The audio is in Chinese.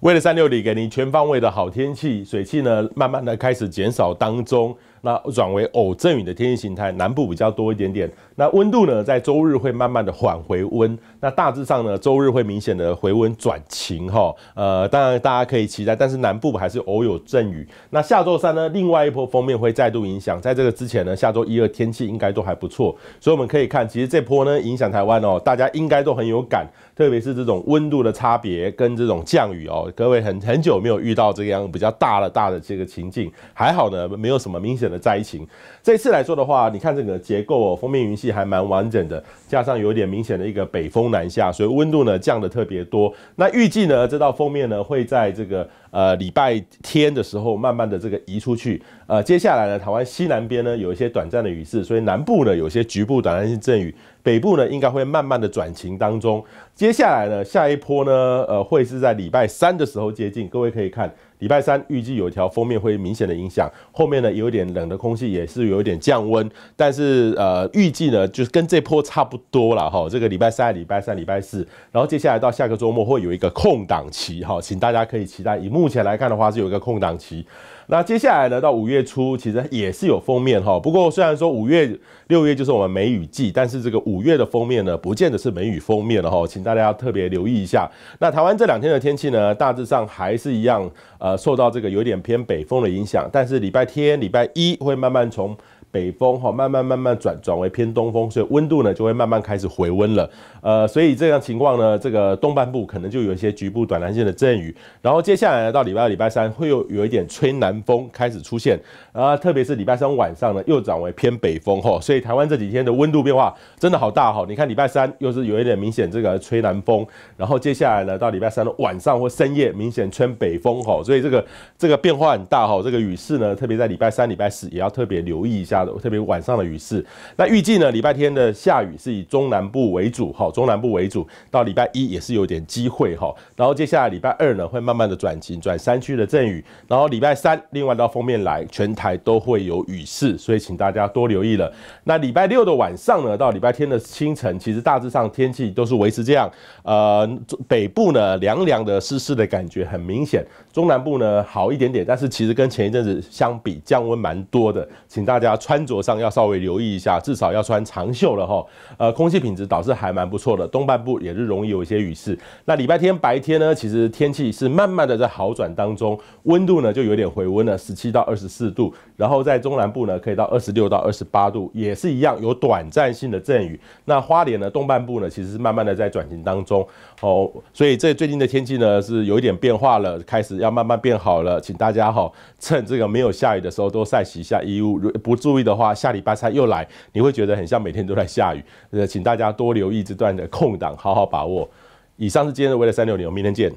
为了三六零给您全方位的好天气，水汽呢，慢慢的开始减少当中。那转为偶阵雨的天气形态，南部比较多一点点。那温度呢，在周日会慢慢的缓回温。那大致上呢，周日会明显的回温转晴哈。呃，当然大家可以期待，但是南部还是偶有阵雨。那下周三呢，另外一波封面会再度影响，在这个之前呢，下周一二天气应该都还不错。所以我们可以看，其实这波呢影响台湾哦，大家应该都很有感，特别是这种温度的差别跟这种降雨哦，各位很很久没有遇到这样比较大的大的这个情境，还好呢，没有什么明显。的灾情，这一次来说的话，你看整个结构，哦，封面云系还蛮完整的，加上有点明显的一个北风南下，所以温度呢降的特别多。那预计呢，这道封面呢会在这个呃礼拜天的时候，慢慢的这个移出去。呃，接下来呢，台湾西南边呢有一些短暂的雨势，所以南部呢有些局部短暂性阵雨。北部呢，应该会慢慢的转晴当中。接下来呢，下一波呢，呃，会是在礼拜三的时候接近。各位可以看，礼拜三预计有一条封面会明显的影响。后面呢，有点冷的空气也是有一点降温，但是呃，预计呢，就是跟这波差不多了哈。这个礼拜三、礼拜三、礼拜四，然后接下来到下个周末会有一个空档期哈，请大家可以期待。以目前来看的话，是有一个空档期。那接下来呢，到五月初其实也是有封面哈。不过虽然说五月、六月就是我们梅雨季，但是这个五五月的封面呢，不见得是梅雨封面了哈，请大家特别留意一下。那台湾这两天的天气呢，大致上还是一样，呃，受到这个有点偏北风的影响，但是礼拜天、礼拜一会慢慢从。北风哈，慢慢慢慢转转为偏东风，所以温度呢就会慢慢开始回温了。呃，所以这样情况呢，这个东半部可能就有一些局部短蓝线的阵雨。然后接下来呢，到礼拜二、礼拜三会又有一点吹南风开始出现。啊，特别是礼拜三晚上呢，又转为偏北风哈。所以台湾这几天的温度变化真的好大哈。你看礼拜三又是有一点明显这个吹南风，然后接下来呢，到礼拜三的晚上或深夜明显吹北风哈。所以这个这个变化很大哈。这个雨势呢，特别在礼拜三、礼拜四也要特别留意一下。特别晚上的雨势，那预计呢？礼拜天的下雨是以中南部为主，哈，中南部为主。到礼拜一也是有点机会，哈。然后接下来礼拜二呢，会慢慢的转晴，转山区的阵雨。然后礼拜三，另外到封面来，全台都会有雨势，所以请大家多留意了。那礼拜六的晚上呢，到礼拜天的清晨，其实大致上天气都是维持这样。呃，北部呢，凉凉的湿湿的感觉很明显，中南部呢好一点点，但是其实跟前一阵子相比，降温蛮多的，请大家。穿着上要稍微留意一下，至少要穿长袖了哈。呃，空气品质倒是还蛮不错的。东半部也是容易有一些雨势。那礼拜天白天呢，其实天气是慢慢的在好转当中，温度呢就有点回温了，十七到二十四度。然后在中南部呢，可以到二十六到二十八度，也是一样有短暂性的阵雨。那花莲呢，东半部呢，其实是慢慢的在转型当中哦。所以这最近的天气呢是有一点变化了，开始要慢慢变好了。请大家哈，趁这个没有下雨的时候多晒洗一下衣物，不注意。的话，下礼拜三又来，你会觉得很像每天都在下雨。呃，请大家多留意这段的空档，好好把握。以上是今天的《未来三六零》，明天见。